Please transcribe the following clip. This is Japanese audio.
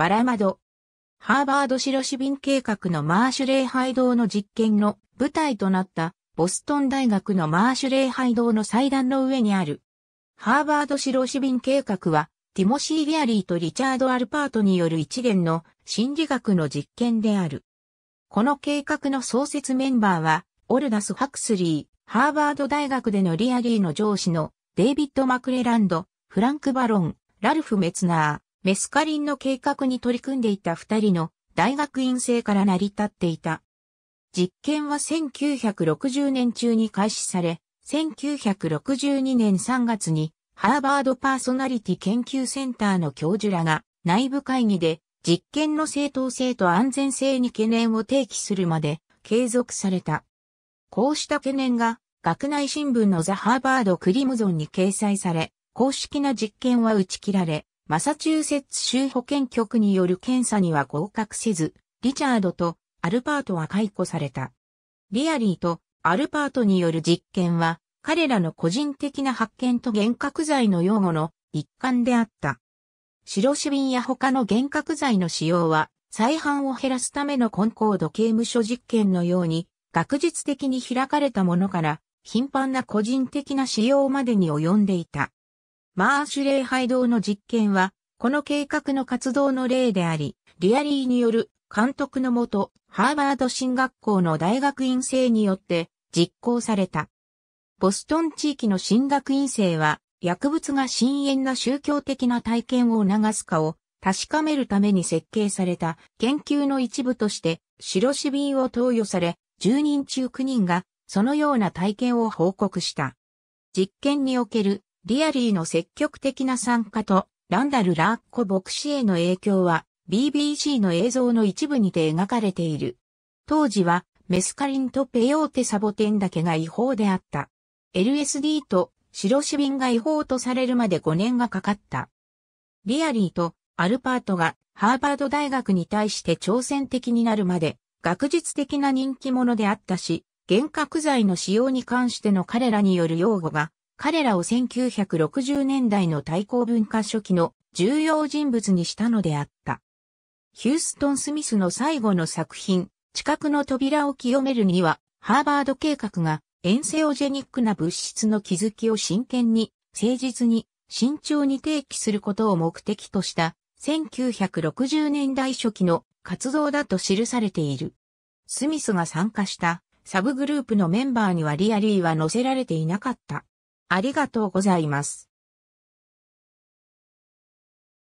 バラマド。ハーバード白市便計画のマーシュ礼拝堂の実験の舞台となったボストン大学のマーシュ礼拝堂の祭壇の上にある。ハーバード白市便計画はティモシー・リアリーとリチャード・アルパートによる一連の心理学の実験である。この計画の創設メンバーは、オルダス・ハクスリー、ハーバード大学でのリアリーの上司のデイビッド・マクレランド、フランク・バロン、ラルフ・メツナー、メスカリンの計画に取り組んでいた二人の大学院生から成り立っていた。実験は1960年中に開始され、1962年3月にハーバードパーソナリティ研究センターの教授らが内部会議で実験の正当性と安全性に懸念を提起するまで継続された。こうした懸念が学内新聞のザ・ハーバード・クリムゾンに掲載され、公式な実験は打ち切られ、マサチューセッツ州保健局による検査には合格せず、リチャードとアルパートは解雇された。リアリーとアルパートによる実験は、彼らの個人的な発見と幻覚剤の用語の一環であった。白紙瓶や他の幻覚剤の使用は、再犯を減らすためのコンコード刑務所実験のように、学術的に開かれたものから、頻繁な個人的な使用までに及んでいた。マーシュ礼拝堂の実験は、この計画の活動の例であり、リアリーによる監督のもと、ハーバード進学校の大学院生によって実行された。ボストン地域の進学院生は、薬物が深淵な宗教的な体験を促すかを確かめるために設計された研究の一部として、白シビンを投与され、10人中9人がそのような体験を報告した。実験におけるリアリーの積極的な参加と、ランダル・ラッコ牧師への影響は、BBC の映像の一部にて描かれている。当時は、メスカリンとペヨーテサボテンだけが違法であった。LSD と白シビンが違法とされるまで5年がかかった。リアリーとアルパートがハーバード大学に対して挑戦的になるまで学術的な人気者であったし、幻覚剤の使用に関しての彼らによる擁護が彼らを1960年代の対抗文化初期の重要人物にしたのであった。ヒューストン・スミスの最後の作品、近くの扉を清めるには、ハーバード計画がエンセオジェニックな物質の気づきを真剣に、誠実に、慎重に提起することを目的とした1960年代初期の活動だと記されている。スミスが参加したサブグループのメンバーにはリアリーは載せられていなかった。ありがとうございます。